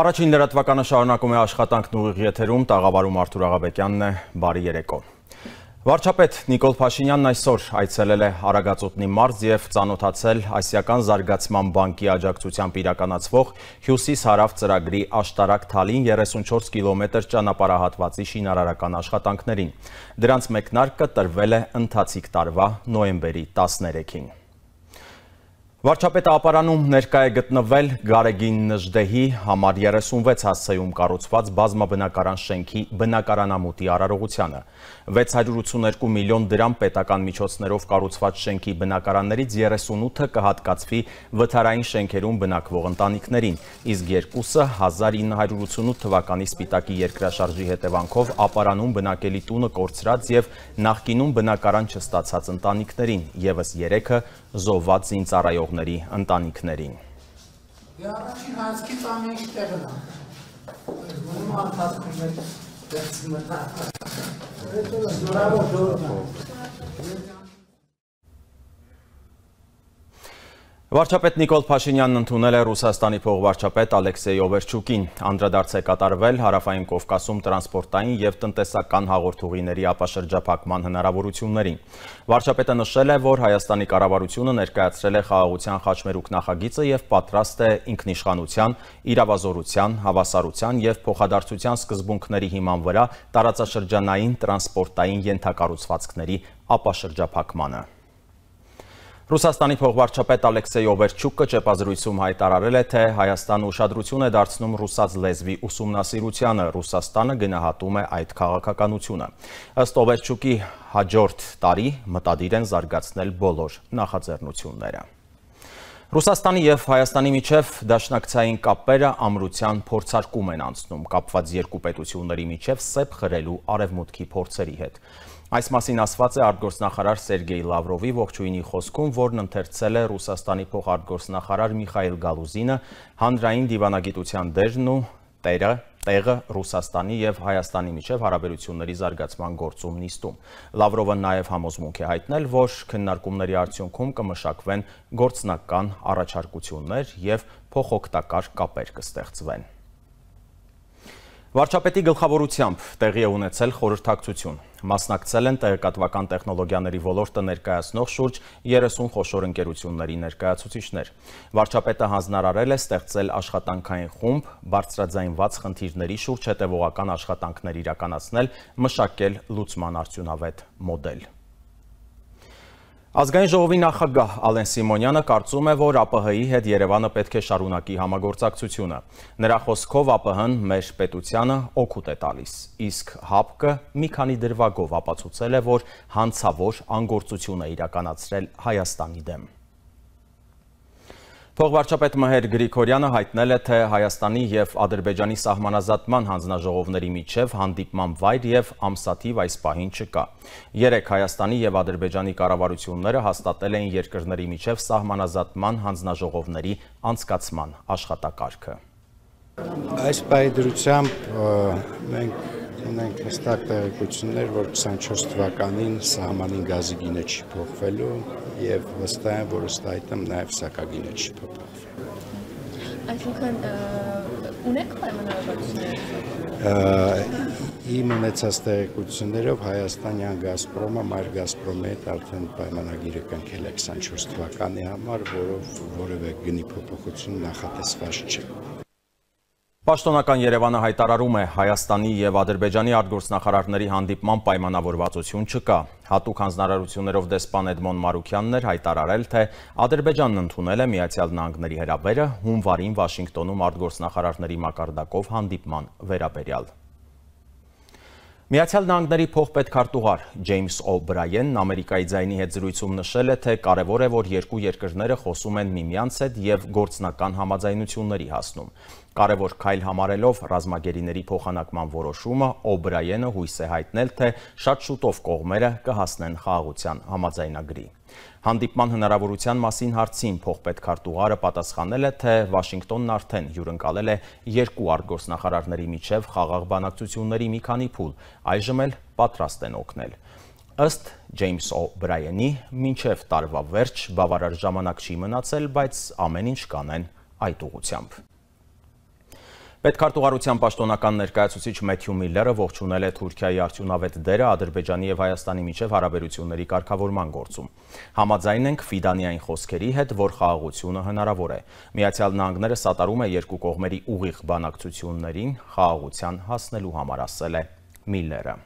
Առաջին լրատվականը շարունակում է աշխատանքն ուղիղ եթերում, տաղավարում Արդուր Աղաբեկյանն է, բարի երեկո։ Վարճապետ նիկոլ պաշինյանն այսօր այցելել է առագածոտնի մարզ և ծանոթացել Ասիական զարգացման բանքի աջակցությամբ իրականացվող հյուսիս հարավ ծրագրի աշտարակ թալին 34 կիլոմետր ճանապարահատվածի շինարարական աշխատանքներին։ Դրանց մեկնարկը տրվել է ընթացիկ տարվա նոյեմբերի 13-ին։ Վարչապետը ապարանում ներկա է գտնվել Գարեգին Նժդեհի համար 36 հասցեում կառուցված բազմաբնակարան շենքի բնակարանամուտի արարողությանը։ 682 միլիոն դրամ պետական միջոցներով կառուցված շենքի բնակարաններից 38-ը կհատկացվի վթարային շենքերում բնակվող ընտանիքներին, իսկ երկուսը 1988 թվականի Սպիտակի երկրաշարժի հետևանքով ապարանում բնակելի տունը կորցրած եւ նախկինում բնակարան չստացած ընտանիքներին, եւս 3-ը զոհված զինծառայող ապահովողների ընտանիքներին։ Դե առաջին հայացքից ամեն ինչ տեղն է։ Գնում արտացում է դերսմնա։ Դա զորավոր դուրն է։ Վարչապետ Նիկոլ Փաշինյանն ընդունել է Ռուսաստանի փողվարչապետ Ալեքսեյ Օվերչուկին։ Անդրադարձ է կատարվել Հարավային Կովկասում տրանսպորտային եւ տնտեսական հաղորդուղիների ապաշրջափակման հնարավորություններին։ Վարչապետը նշել է, որ Հայաստանի կառավարությունը ներկայացրել է խաղաղության խաչմերուկ նախագիծը եւ պատրաստ է ինքնիշխանության, իրավազորության, հավասարության եւ փոխադարձության սկզբունքների հիման վրա տարածաշրջանային տրանսպորտային ենթակառուցվածքների ապաշրջափակմանը։ Ռուսաստանի փոխվարչապետ Ալեքսեյ Օվերչուկը ճեպազրույցում հայտարարել է, թե Հայաստանը ուշադրություն է դարձնում ռուսաց լեզվի ուսումնասիրությանը, Ռուսաստանը գնահատում է այդ քաղաքականությունը։ Ըստ Օվերչուկի հաջորդ տարի մտադիր են զարգացնել բոլոր նախաձեռնությունները։ Ռուսաստանի եւ Հայաստանի միջև դաշնակցային կապերը ամրության փորձարկում են անցնում կապված երկու պետությունների միջև սեփ խրելու արևմուտքի փորձերի հետ։ Այս մասին ասված է արտգործնախարար Սերգեյ Լավրովի ողջույնի խոսքում, որն ընթերցել է Ռուսաստանի փոխարտգործնախարար Միխայել Գալուզինը հանրային դիվանագիտության դերն ու տերը տեղը Ռուսաստանի եւ Հայաստանի միջև հարաբերությունների զարգացման գործում նիստում։ Լավրովը նաեւ համոզմունք է հայտնել, որ քննարկումների արդյունքում կմշակվեն գործնական առաջարկություններ եւ փոխօգտակար կապեր կստեղծվեն։ կա Վարչապետի գլխավորությամբ տեղի է ունեցել խորհրդակցություն։ Մասնակցել են տեղեկատվական տեխնոլոգիաների ոլորտը ներկայացնող շուրջ 30 խոշոր ընկերությունների ներկայացուցիչներ։ Վարչապետը հանձնարարել է ստեղծել աշխատանքային խումբ բարձրաձայնված խնդիրների շուրջ հետևողական աշխատանքներ իրականացնել, մշակել լուծման արդյունավետ մոդել։ Ազգային ժողովի նախագահ Ալեն Սիմոնյանը կարծում է, որ ԱՊՀ-ի հետ Երևանը պետք է շարունակի համագործակցությունը։ Նրա խոսքով ԱՊՀ-ն մեր պետությանը օգուտ է տալիս, իսկ ՀԱՊԿ-ը մի քանի դրվագով ապացուցել է, որ հանցավոր անգործություն է իրականացրել Հայաստանի դեմ։ Փողվարչապետ Մհեր Գրիգորյանը հայտնել է, թե Հայաստանի եւ Ադրբեջանի սահմանազատման հանձնաժողովների միջև հանդիպման վայր եւ ամսաթիվ այս պահին չկա։ Երեք Հայաստանի եւ Ադրբեջանի կառավարությունները հաստատել են երկրների միջև սահմանազատման հանձնաժողովների անցկացման աշխատակարգը։ Այս պայդրությամբ մենք Ունենք հստակ տեղեկություններ, որ 24 թվականին սահմանին գազի գինը չի փոխվելու եւ վստահ եմ, որ ըստ այդմ նաեւ սակագինը չի փոխվի։ Այսինքն ունեք պայմանավորվածություններ։ Իմ ունեցած տեղեկություններով Հայաստանյան Գազպրոմը մայր Գազպրոմի հետ արդեն պայմանագիրը կնքել է 24 թվականի համար, որով որևէ գնի փոփոխություն նախատեսված չէ։ Պաշտոնական Երևանը հայտարարում է Հայաստանի եւ Ադրբեջանի արտգործնախարարների հանդիպման պայմանավորվածություն չկա։ Հատուկ հանձնարարություններով դեսպան Էդմոն Մարուկյանն էր հայտարարել, թե Ադրբեջանն ընդունել է Միացյալ Նահանգների հրավերը հունվարին Վաշինգտոնում արտգործնախարարների մակարդակով հանդիպման վերաբերյալ։ Միացյալ Նահանգների փոխպետքարտուղար Ջեյմս Օ'Բրայենն Ամերիկայի ձայնի հետ զրույցում նշել է, թե կարևոր է, որ երկու երկրները խոսում են միմյանց հետ եւ գործնական համաձայնությունների հասնում։ Կարևոր քայլ համարելով ռազմագերիների փոխանակման որոշումը Օ'Բրայենը հույս է հայտնել, թե շատ շուտով կողմերը կհասնեն խաղաղության համաձայնագրի։ Հանդիպման հնարավորության մասին հարցին փոխպետքարտուղարը պատասխանել է, թե Վաշինգտոնն արդեն հյուրընկալել է երկու արտգործնախարարների միջև խաղաղ բանակցությունների մի քանի փուլ, այժմ էլ պատրաստ են օգնել։ Ըստ Ջեյմս Օ'Բրայանի, մինչև տարվա վերջ բավարար ժամանակ չի մնացել, բայց ամեն ինչ կանեն այդ ուղությամբ։ Պետքարտուղարության պաշտոնական ներկայացուցիչ Մեթյու Միլլերը ողջունել է Թուրքիայի արդյունավետ դերը Ադրբեջանի եւ Հայաստանի միջև հարաբերությունների կարգավորման գործում։ Համաձայն ենք Ֆիդանիային խոսքերի հետ, որ խաղաղությունը հնարավոր է։ Միացյալ Նահանգները սատարում է երկու կողմերի ուղիղ բանակցություններին խաղաղության հասնելու համար ասել է Միլլերը։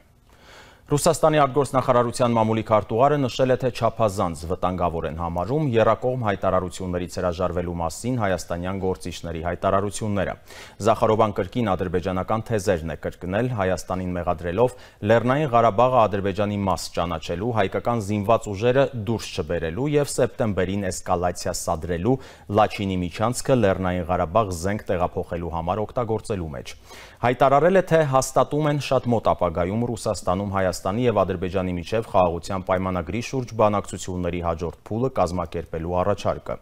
Ռուսաստանի արտգործնախարարության մամուլի քարտուղարը նշել է, թե չափազանց վտանգավոր են համարում երակողմ հայտարարություններից հրաժարվելու մասին հայաստանյան գործիչների հայտարարությունները։ Զախարովան կրկին ադրբեջանական թեզերն է կրկնել Հայաստանին մեղադրելով Լեռնային Ղարաբաղը Ադրբեջանի մաս ճանաչելու, հայկական զինված ուժերը դուրս չբերելու եւ սեպտեմբերին էսկալացիա սադրելու Լաչինի միջանցքը Լեռնային Ղարաբաղ զենք տեղափոխելու համար օգտագործելու մեջ։ Հայտարարել է, թե հաստատում են շատ մոտ ապագայում Ռուսաստանում հայաստան Հայաստանի եւ Ադրբեջանի միջև խաղաղության պայմանագրի շուրջ բանակցությունների հաջորդ փուլը կազմակերպելու առաջարկը։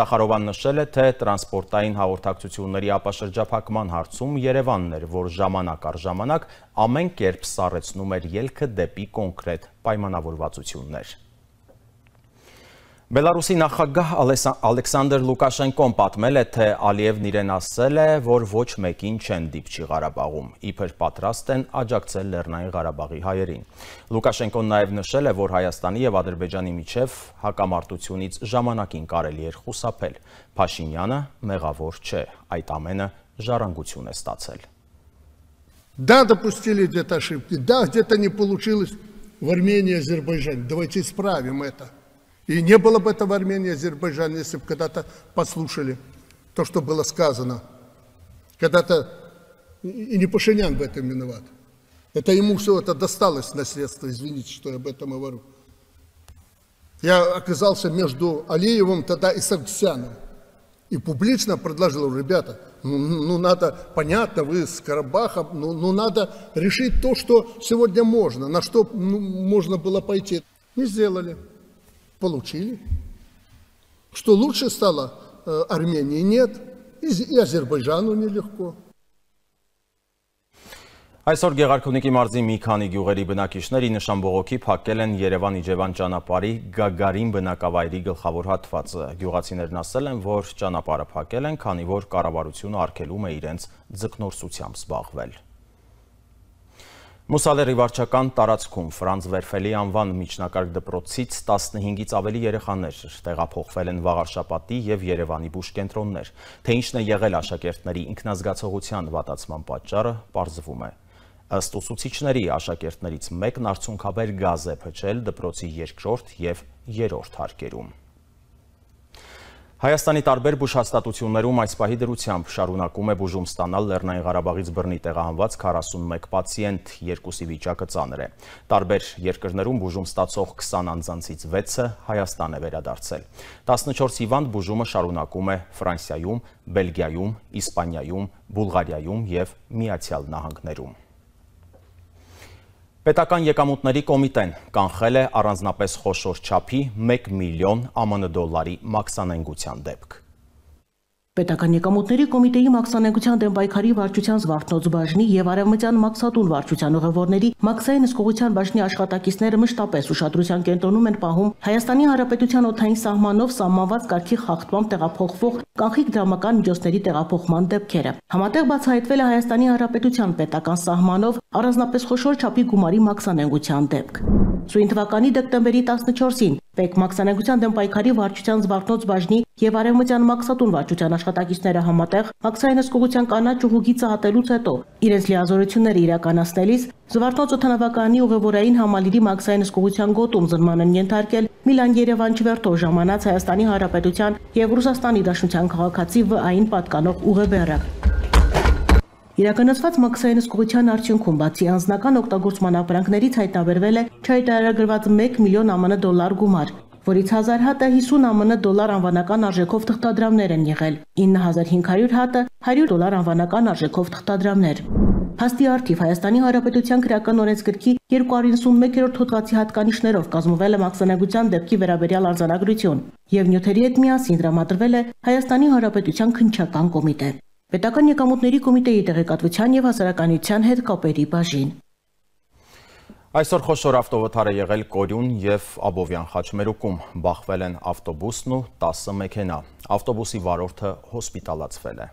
Զախարովան նշել է, թե տրանսպորտային հաղորդակցությունների ապաշրջափակման հարցում Երևանն էր, որ ժամանակ առ ժամանակ ամեն կերպ սառեցնում էր ելքը դեպի կոնկրետ պայմանավորվածություններ։ Բելարուսի նախագահ Ալեքսանդր Լուկաշենկոն պատմել է, թե Ալիևն իրեն ասել է, որ ոչ մեկին չեն դիպչի Ղարաբաղում, իբր պատրաստ են աջակցել Լեռնային Ղարաբաղի հայերին։ Լուկաշենկոն նաև նշել է, որ Հայաստանի եւ Ադրբեջանի միջև հակամարտությունից ժամանակին կարելի էր խուսափել։ Փաշինյանը մեղավոր չէ, այդ ամենը ժառանգություն է ստացել։ Да, допустили где-то ошибки. Да, где-то не получилось в Армении, Азербайджане. Давайте исправим это. И не было бы этого Армении и Азербайджана, если бы когда-то послушали то, что было сказано. Когда-то и не Пашинян в этом виноват. Это ему все это досталось наследство, извините, что я об этом говорю. Я оказался между Алиевым тогда и Сарксяном. И публично предложил, ребята, ну, ну надо, понятно, вы с Карабахом, ну, ну надо решить то, что сегодня можно, на что ну, можно было пойти. Не сделали. получили. Что лучше стало э, Армении нет, и Азербайджану нелегко. Այսօր Գեղարքունիքի մարզի մի քանի գյուղերի բնակիչների նշան բողոքի փակել են Երևան-Իջևան ճանապարհի Գագարին բնակավայրի գլխավոր հատվածը։ Գյուղացիներն ասել են, որ ճանապարհը փակել են, քանի որ կառավարությունը արգելում է իրենց ձգնորսությամբ զբաղվել։ Մուսալերի վարչական տարածքում Ֆրանց Վերֆելի անվան միջնակարգ դպրոցից 15-ից ավելի երեխաներ տեղափոխվել են Վաղարշապատի եւ Երևանի բուժկենտրոններ։ Թե ինչն է եղել աշակերտների ինքնազգացողության վատացման պատճառը, պարզվում է։ Ըստ ուսուցիչների, աշակերտներից մեկն արցունքաբեր գազ է փչել դպրոցի երկրորդ եւ երրորդ հարկերում։ Հայաստանի տարբեր բուժհաստատություններում այս պահի դրությամբ շարունակում է բուժում ստանալ Լեռնային Ղարաբաղից բռնի տեղահանված 41 պացիենտ, երկուսի վիճակը ծանր է։ Տարբեր երկրներում բուժում ստացող 20 անձանցից 6-ը Հայաստան է վերադարձել։ 14 հիվանդ բուժումը շարունակում է Ֆրանսիայում, Բելգիայում, Իսպանիայում, Բուլղարիայում եւ Միացյալ Նահանգներում։ Պետական եկամուտների կոմիտեն կանխել է առանձնապես խոշոր չափի 1 միլիոն ԱՄՆ դոլարի մաքսանենգության դեպք։ Պետական եկամուտների կոմիտեի մաքսանենգության դեմ պայքարի վարչության Զվարթնոց բաժնի եւ Արևմտյան մաքսատուն վարչության ուղևորների մաքսային զգողության բաժնի աշխատակիցները մշտապես ուշադրության կենտրոնում են պահում Հայաստանի Հանրապետության օթային սահմանով սահմանված կարգի խախտմամբ տեղափոխվող կանխիկ դրամական միջոցների տեղափոխման դեպքերը։ Համատեղ բացահայտվել է Հայաստանի Հանրապետության պետական սահմանով առանձնապես խոշոր չափի գումարի մաքսանենգության դեպք։ Սույն թվականի դեկտեմբերի 14-ին Մեկմաքսանագության դեմ պայքարի վարչության զվարթնոց բաժնի եւ Արևմտյան Մաքսատուն վարչության աշխատակիցները համատեղ ակցիային ըսկողության կանաչ ուղուգիծը հատելուց հետո իրենց լիազորությունները իրականացնելիս զվարթնոց օթանավականի ուղևորային համալիրի մաքսային ըսկողության գոտում զնման են ենթարկել Միլան Երևան Չվերթով ժամանած Հայաստանի Հանրապետության եւ Ռուսաստանի Դաշնության քաղաքացի ՎԱ-ին պատկանող ուղևորը։ Իրականացված մաքսային զգողության արդյունքում բացի անձնական օգտագործման ապրանքներից հայտնաբերվել է չհայտարարագրված 1 միլիոն ԱՄՆ դոլար գումար, որից 1000 հատը 50 ԱՄՆ դոլար անվանական արժեքով թղթադրամներ են եղել, 9500 հատը 100 դոլար անվանական արժեքով թղթադրամներ։ Փաստի արդիվ Հայաստանի Հանրապետության քրական օրենսգրքի 291-րդ հոդվածի հատկանիշներով կազմվել է մաքսանագության դեպքի վերաբերյալ արձանագրություն եւ նյութերի հետ միասին դրամատրվել է Հայաստանի Հանրապետության քնչական կոմիտե։ Պետական եկամուտների կոմիտեի տեղեկատվության եւ հասարականության հետ կապերի բաժին։ Այսօր խոշոր ավտովթար է եղել Կորյուն եւ Աբովյան խաչմերուկում, բախվել են ավտոբուսն ու 10 մեքենա։ Ավտոբուսի վարորդը հոսպիտալացվել է։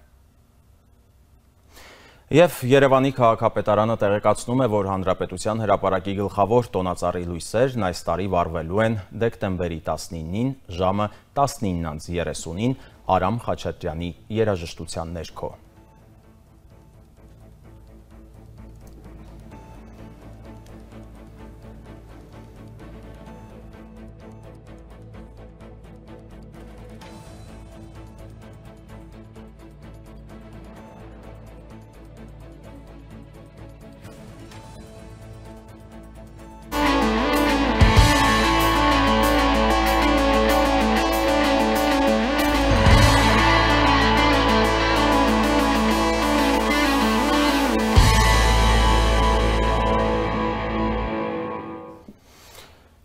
Եվ Երևանի քաղաքապետարանը տեղեկացնում է, որ Հանրապետության հրապարակի գլխավոր տոնածառի լույսերն այս տարի վառվելու են դեկտեմբերի 19-ին ժամը 19:30-ին Արամ Խաչատրյանի երաժշտության ներքո։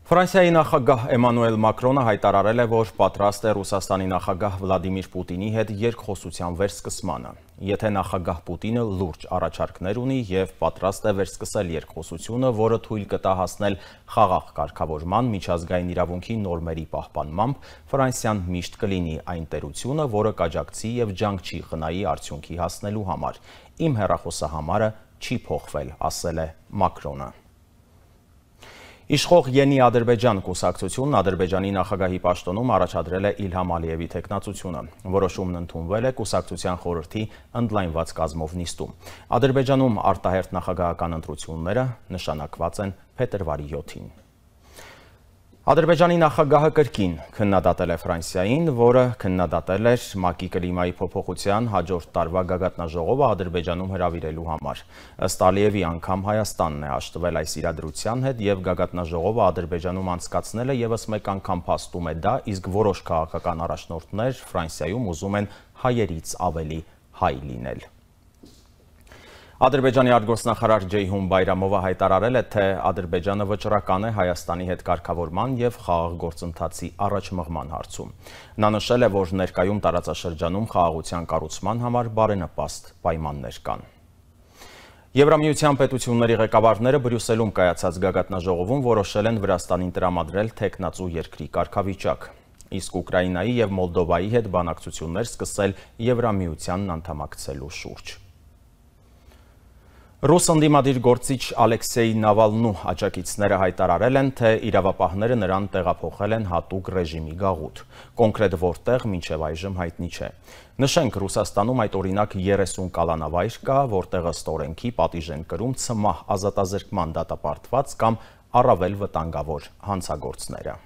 Ֆրանսիայի նախագահ Էմանուել Մակրոնը հայտարարել է, որ պատրաստ է Ռուսաստանի նախագահ Վլադիմիր Պուտինի հետ երկխոսության վերսկսմանը։ Եթե նախագահ Պուտինը լուրջ առաջարկներ ունի եւ պատրաստ է վերսկսել երկխոսությունը, որը թույլ կտա հասնել խաղաղ կարգավորման միջազգային իրավունքի նորմերի պահպանմամբ, Ֆրանսիան միշտ կլինի այն տերությունը, որը կաջակցի եւ ջանք չի խնայի արդյունքի հասնելու համար։ Իմ հերախոսահամարը չի փոխվել, ասել է Մակրոնը։ Իշխող Ենի Ադրբեջան կուսակցությունն Ադրբեջանի նախագահի պաշտոնում առաջադրել է Իլհամ Ալիևի տեխնացությունը։ Որոշումն ընդունվել է կուսակցության խորհրդի ընդլայնված կազմով նիստում։ Ադրբեջանում արտահերտ նախագահական ընտրությունները նշանակված են փետրվարի 7-ին։ Ադրբեջանի նախագահը կրկին քննադատել է Ֆրանսիային, որը քննադատել էր ՄԱԿ-ի կլիմայի փոփոխության հաջորդ տարվա գագաթնաժողովը Ադրբեջանում հրավիրելու համար։ Ըստ Ալիևի անգամ Հայաստանն է հաշտվել այս իրադրության հետ եւ գագաթնաժողովը Ադրբեջանում անցկացնելը եւս մեկ անգամ փաստում է դա, իսկ որոշ քաղաքական առաջնորդներ Ֆրանսիայում ուզում են հայերից ավելի հայ լինել։ Ադրբեջանի արտգործնախարար Ջեյհուն Բայրամովը հայտարարել է, թե Ադրբեջանը վճռական է Հայաստանի հետ կարգավորման եւ խաղաղ գործընթացի առաջմղման հարցում։ Նա նշել է, որ ներկայում տարածաշրջանում խաղաղության կառուցման համար բարենպաստ պայմաններ կան։ Եվրամիության պետությունների ղեկավարները Բրյուսելում կայացած գագաթնաժողովում որոշել են Վրաստանին տրամադրել տեխնացու երկրի կարգավիճակ իսկ Ուկրաինայի եւ Մոլդովայի հետ բանակցություններ սկսել Եվրամիությանն անդամակցելու շուրջ։ Ռուս ընդիմադիր գործիչ Ալեքսեյ Նավալնու աջակիցները հայտարարել են, թե իրավապահները նրան տեղափոխել են հատուկ ռեժիմի գաղութ, կոնկրետ որտեղ մինչև այժմ հայտնի չէ։ Նշենք, Ռուսաստանում այդ օրինակ 30 կալանավայր կա, որտեղը ստորենքի պատիժ են կրում ցմահ ազատազրկման դատապարտված կամ առավել վտանգավոր հանցագործները։